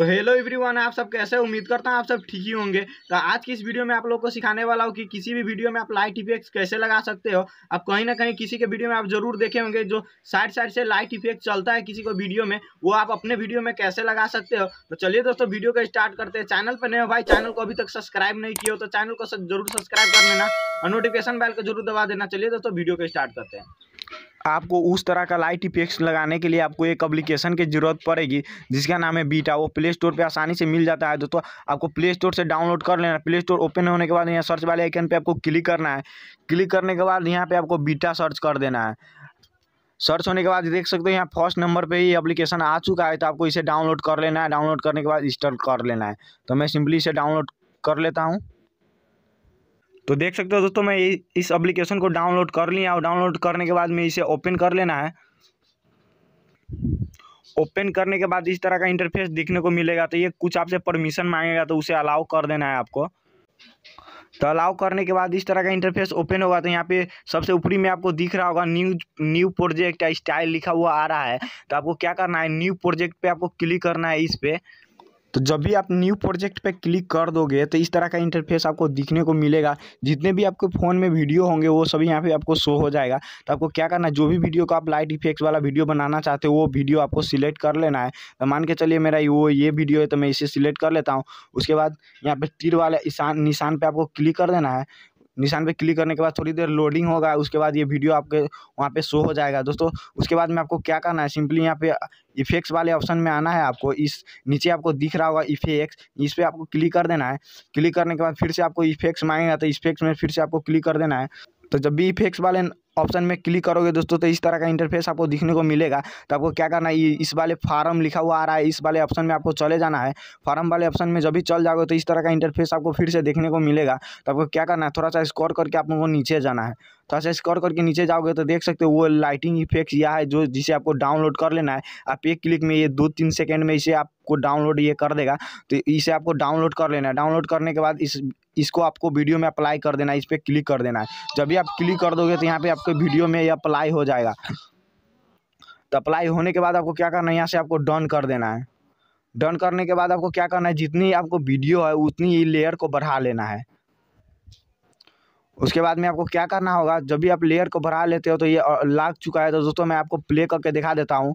तो hello everyone आप सब कैसे उम्मीद करता हूँ आप सब ठीक ही होंगे तो आज की इस वीडियो में आप लोग को सिखाने वाला हूँ कि किसी भी वीडियो में आप लाइट इफेक्ट कैसे लगा सकते हो आप कहीं ना कहीं किसी के वीडियो में आप जरूर देखे होंगे जो साइड साइड से लाइट इफेक्ट चलता है किसी को वीडियो में वो आप अपने वीडियो में कैसे लगा सकते हो तो चलिए दोस्तों वीडियो का स्टार्ट करते हैं चैनल पर नहीं हो भाई चैनल को अभी तक सब्सक्राइब नहीं किया हो तो चैनल को जरूर सब्सक्राइब कर लेना और नोटिफिकेशन बैल को जरूर दबा देना चलिए दोस्तों वीडियो का स्टार्ट करते हैं आपको उस तरह का लाइट इफेक्ट्स लगाने के लिए आपको एक अप्लीकेशन की ज़रूरत पड़ेगी जिसका नाम है बीटा वो प्ले स्टोर पर आसानी से मिल जाता है दोस्तों आपको प्ले स्टोर से डाउनलोड कर लेना प्ले स्टोर ओपन होने के बाद यहाँ सर्च वाले आइकन पर आपको क्लिक करना है क्लिक करने के बाद यहाँ पर आपको बीटा सर्च कर देना है सर्च होने के बाद देख सकते हो यहाँ फर्स्ट नंबर पे ही एप्लीकेशन आ चुका है तो आपको इसे डाउनलोड कर लेना है डाउनलोड करने के बाद इंस्टॉल कर लेना है तो मैं सिंपली इसे डाउनलोड कर लेता हूँ तो देख सकते हो दोस्तों मैं इस एप्लीकेशन को डाउनलोड कर लिया और डाउनलोड करने के बाद में इसे ओपन कर लेना है ओपन करने के बाद इस तरह का इंटरफेस दिखने को मिलेगा तो ये कुछ आपसे परमिशन मांगेगा तो उसे अलाउ कर देना है आपको तो अलाउ करने के बाद इस तरह का इंटरफेस ओपन होगा तो यहाँ पे सबसे ऊपरी में आपको दिख रहा होगा न्यू न्यू प्रोजेक्ट या स्टाइल लिखा हुआ आ रहा है तो आपको क्या करना है न्यू प्रोजेक्ट पे आपको क्लिक करना है इस पर तो जब भी आप न्यू प्रोजेक्ट पे क्लिक कर दोगे तो इस तरह का इंटरफेस आपको दिखने को मिलेगा जितने भी आपके फ़ोन में वीडियो होंगे वो सभी यहाँ पे आपको शो हो जाएगा तो आपको क्या करना है जो भी वीडियो को आप लाइट इफेक्ट्स वाला वीडियो बनाना चाहते हो वो वीडियो आपको सिलेक्ट कर लेना है तो मान के चलिए मेरा वो ये वीडियो है तो मैं इसे सिलेक्ट कर लेता हूँ उसके बाद यहाँ पर तीर वाला निशान पर आपको क्लिक कर देना है निशान पे क्लिक करने के बाद थोड़ी देर लोडिंग होगा उसके बाद ये वीडियो आपके वहाँ पे शो हो जाएगा दोस्तों उसके बाद में आपको क्या करना है सिंपली यहाँ पे इफेक्ट्स वाले ऑप्शन में आना है आपको इस नीचे आपको दिख रहा होगा इफेक्ट्स इस पर आपको क्लिक कर देना है क्लिक करने के बाद फिर से आपको इफेक्ट्स मांगेगा तो इफेक्ट्स में फिर से आपको क्लिक कर देना है तो जब भी इफेक्स वाले ऑप्शन में क्लिक करोगे दोस्तों तो इस तरह का इंटरफेस आपको दिखने को मिलेगा तो आपको क्या करना है इस वाले फार्म लिखा हुआ आ रहा है इस वाले ऑप्शन में आपको चले जाना है फार्म वाले ऑप्शन में जब भी चल जाओगे तो इस तरह का इंटरफेस आपको फिर से देखने को मिलेगा तो आपको क्या करना है थोड़ा सा स्कोर करके आप लोगों को नीचे जाना है थोड़ा सा स्कोर करके नीचे जाओगे तो देख सकते हो वो लाइटिंग इफेक्ट्स यह है जो जिसे आपको डाउनलोड कर लेना है आप एक क्लिक में ये दो तीन सेकेंड में इसे आपको डाउनलोड ये कर देगा तो इसे आपको डाउनलोड कर लेना है डाउनलोड करने के बाद इस इसको आपको वीडियो में अप्लाई कर देना है इस पर क्लिक कर देना है जब भी आप क्लिक कर दोगे तो यहाँ पे आपके वीडियो में ये अप्लाई हो जाएगा तो अप्लाई होने के बाद आपको क्या करना है यहाँ से आपको डन कर देना है डन करने के बाद आपको क्या करना है जितनी आपको वीडियो है उतनी ही लेयर को बढ़ा लेना है उसके बाद में आपको क्या करना होगा जब भी आप लेयर को बढ़ा लेते हो तो ये लाग चुका है तो दोस्तों मैं आपको प्ले करके दिखा देता हूँ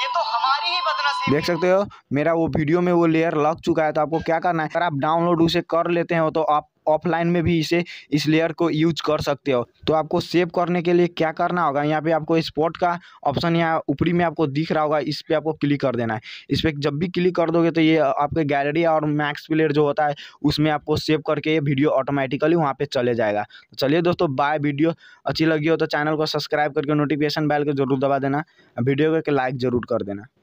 ये तो हमारी ही बदनसीबी देख सकते हो मेरा वो वीडियो में वो लेयर लग चुका है तो आपको क्या करना है अगर आप डाउनलोड उसे कर लेते हो तो आप ऑफलाइन में भी इसे इस लेयर को यूज कर सकते हो तो आपको सेव करने के लिए क्या करना होगा यहाँ पे आपको स्पॉट का ऑप्शन यहाँ ऊपरी में आपको दिख रहा होगा इस पर आपको क्लिक कर देना है इस पर जब भी क्लिक कर दोगे तो ये आपके गैलरी और मैक्स प्लेयर जो होता है उसमें आपको सेव करके ये वीडियो ऑटोमेटिकली वहाँ पर चले जाएगा तो चलिए दोस्तों बाय वीडियो अच्छी लगी हो तो चैनल को सब्सक्राइब करके नोटिफिकेशन बैल को जरूर दबा देना वीडियो को लाइक जरूर कर देना